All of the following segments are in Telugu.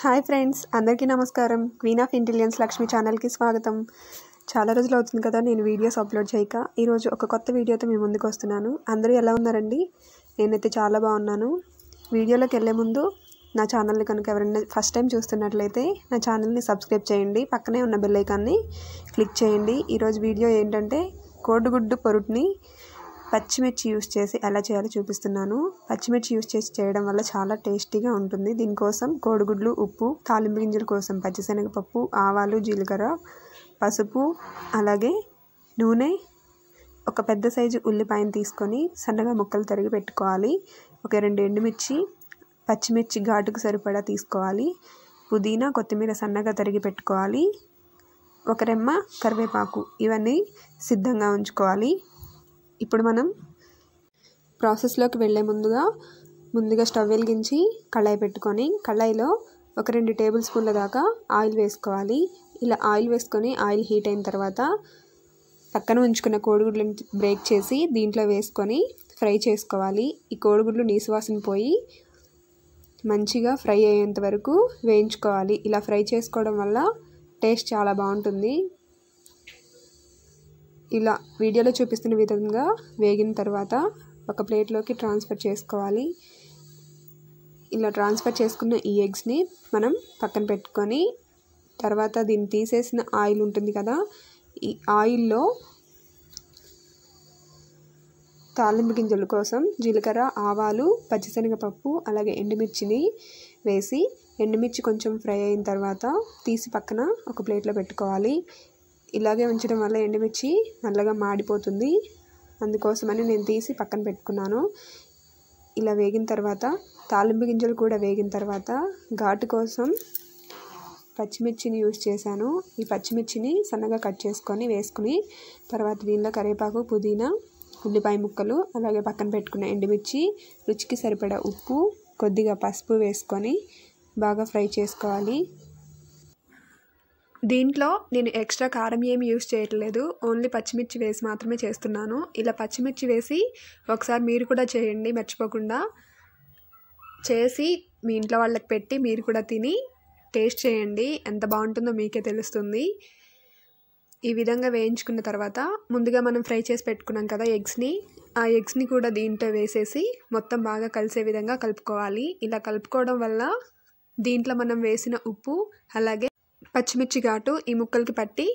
హాయ్ ఫ్రెండ్స్ అందరికీ నమస్కారం క్వీన్ ఆఫ్ ఇంటెలిజెన్స్ లక్ష్మి ఛానల్కి స్వాగతం చాలా రోజులు అవుతుంది కదా నేను వీడియోస్ అప్లోడ్ చేయక ఈరోజు ఒక కొత్త వీడియోతో మీ ముందుకు వస్తున్నాను అందరూ ఎలా ఉన్నారండి నేనైతే చాలా బాగున్నాను వీడియోలోకి వెళ్ళే ముందు నా ఛానల్ని కనుక ఎవరైనా ఫస్ట్ టైం చూస్తున్నట్లయితే నా ఛానల్ని సబ్స్క్రైబ్ చేయండి పక్కనే ఉన్న బెల్లైకాన్ని క్లిక్ చేయండి ఈరోజు వీడియో ఏంటంటే కోడిగుడ్డు పొరుట్ని పచ్చిమిర్చి యూస్ చేసి ఎలా చేయాలో చూపిస్తున్నాను పచ్చిమిర్చి యూస్ చేసి చేయడం వల్ల చాలా టేస్టీగా ఉంటుంది దీనికోసం కోడిగుడ్లు ఉప్పు తాలింపు గింజల కోసం పచ్చిశనగపప్పు ఆవాలు జీలకర్ర పసుపు అలాగే నూనె ఒక పెద్ద సైజు ఉల్లిపాయను తీసుకొని సన్నగా ముక్కలు తరిగి పెట్టుకోవాలి ఒక రెండు ఎండుమిర్చి పచ్చిమిర్చి ఘాటుకు సరిపడా తీసుకోవాలి పుదీనా కొత్తిమీర సన్నగా తరిగి పెట్టుకోవాలి ఒక రెమ్మ కరివేపాకు ఇవన్నీ సిద్ధంగా ఉంచుకోవాలి ఇప్పుడు మనం ప్రాసెస్లోకి వెళ్ళే ముందుగా ముందుగా స్టవ్ వెలిగించి కళాయి పెట్టుకొని కళాయిలో ఒక రెండు టేబుల్ స్పూన్ల దాకా ఆయిల్ వేసుకోవాలి ఇలా ఆయిల్ వేసుకొని ఆయిల్ హీట్ అయిన తర్వాత పక్కన ఉంచుకున్న కోడిగుడ్లను బ్రేక్ చేసి దీంట్లో వేసుకొని ఫ్రై చేసుకోవాలి ఈ కోడిగుడ్లు నీసువాసన పోయి మంచిగా ఫ్రై అయ్యేంత వరకు వేయించుకోవాలి ఇలా ఫ్రై చేసుకోవడం వల్ల టేస్ట్ చాలా బాగుంటుంది ఇలా వీడియోలో చూపిస్తున్న విధంగా వేగిన తర్వాత ఒక ప్లేట్లోకి ట్రాన్స్ఫర్ చేసుకోవాలి ఇలా ట్రాన్స్ఫర్ చేసుకున్న ఈ ఎగ్స్ని మనం పక్కన పెట్టుకొని తర్వాత దీన్ని తీసేసిన ఆయిల్ ఉంటుంది కదా ఈ ఆయిల్లో తాలింపు గింజల కోసం జీలకర్ర ఆవాలు పచ్చిశనగపప్పు అలాగే ఎండుమిర్చిని వేసి ఎండుమిర్చి కొంచెం ఫ్రై అయిన తర్వాత తీసి పక్కన ఒక ప్లేట్లో పెట్టుకోవాలి ఇలాగే ఉంచడం వల్ల ఎండుమిర్చి నల్లగా మాడిపోతుంది అందుకోసమని నేను తీసి పక్కన పెట్టుకున్నాను ఇలా వేగిన తర్వాత తాలింపు గింజలు కూడా వేగిన తర్వాత ఘాటు కోసం పచ్చిమిర్చిని యూజ్ చేశాను ఈ పచ్చిమిర్చిని సన్నగా కట్ చేసుకొని వేసుకుని తర్వాత దీనిలో కరివేపాకు పుదీనా ఉల్లిపాయ ముక్కలు అలాగే పక్కన పెట్టుకున్న ఎండుమిర్చి రుచికి సరిపడా ఉప్పు కొద్దిగా పసుపు వేసుకొని బాగా ఫ్రై చేసుకోవాలి దీంట్లో నేను ఎక్స్ట్రా కారం ఏమి యూస్ చేయట్లేదు ఓన్లీ పచ్చిమిర్చి వేసి మాత్రమే చేస్తున్నాను ఇలా పచ్చిమిర్చి వేసి ఒకసారి మీరు కూడా చేయండి మర్చిపోకుండా చేసి మీ ఇంట్లో వాళ్ళకి పెట్టి మీరు కూడా తిని టేస్ట్ చేయండి ఎంత బాగుంటుందో మీకే తెలుస్తుంది ఈ విధంగా వేయించుకున్న తర్వాత ముందుగా మనం ఫ్రై చేసి పెట్టుకున్నాం కదా ఎగ్స్ని ఆ ఎగ్స్ని కూడా దీంట్లో వేసేసి మొత్తం బాగా కలిసే విధంగా కలుపుకోవాలి ఇలా కలుపుకోవడం వల్ల దీంట్లో మనం వేసిన ఉప్పు అలాగే పచ్చిమిర్చి ఘాటు ఈ ముక్కలకి పట్టి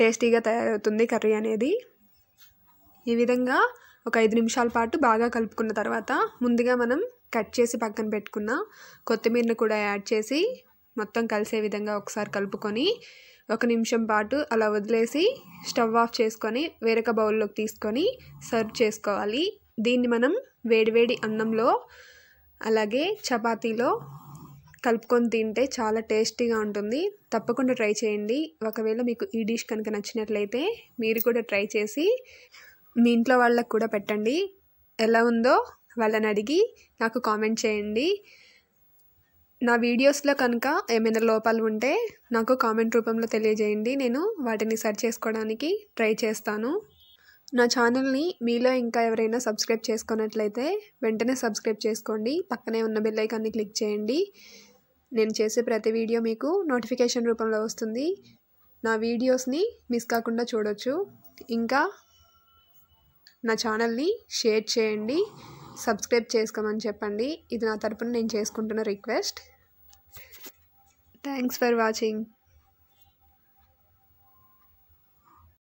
టేస్టీగా తయారవుతుంది కర్రీ అనేది ఈ విధంగా ఒక ఐదు నిమిషాల పాటు బాగా కలుపుకున్న తర్వాత ముందుగా మనం కట్ చేసి పక్కన పెట్టుకున్న కొత్తిమీరను కూడా యాడ్ చేసి మొత్తం కలిసే విధంగా ఒకసారి కలుపుకొని ఒక నిమిషం పాటు అలా వదిలేసి స్టవ్ ఆఫ్ చేసుకొని వేరొక బౌల్లోకి తీసుకొని సర్వ్ చేసుకోవాలి దీన్ని మనం వేడివేడి అన్నంలో అలాగే చపాతీలో కలుపుకొని తింటే చాలా టేస్టీగా ఉంటుంది తప్పకుండా ట్రై చేయండి ఒకవేళ మీకు ఈ డిష్ కనుక నచ్చినట్లయితే మీరు కూడా ట్రై చేసి మీ ఇంట్లో వాళ్ళకు కూడా పెట్టండి ఎలా ఉందో వాళ్ళని అడిగి నాకు కామెంట్ చేయండి నా వీడియోస్లో కనుక ఏమైనా లోపాలు ఉంటే నాకు కామెంట్ రూపంలో తెలియజేయండి నేను వాటిని సరి చేసుకోవడానికి ట్రై చేస్తాను నా ఛానల్ని మీలో ఇంకా ఎవరైనా సబ్స్క్రైబ్ చేసుకున్నట్లయితే వెంటనే సబ్స్క్రైబ్ చేసుకోండి పక్కనే ఉన్న బెల్లైకాన్ని క్లిక్ చేయండి నేను చేసే ప్రతి వీడియో మీకు నోటిఫికేషన్ రూపంలో వస్తుంది నా వీడియోస్ని మిస్ కాకుండా చూడొచ్చు ఇంకా నా ఛానల్ని షేర్ చేయండి సబ్స్క్రైబ్ చేసుకోమని చెప్పండి ఇది నా తరపున నేను చేసుకుంటున్న రిక్వెస్ట్ థ్యాంక్స్ ఫర్ వాచింగ్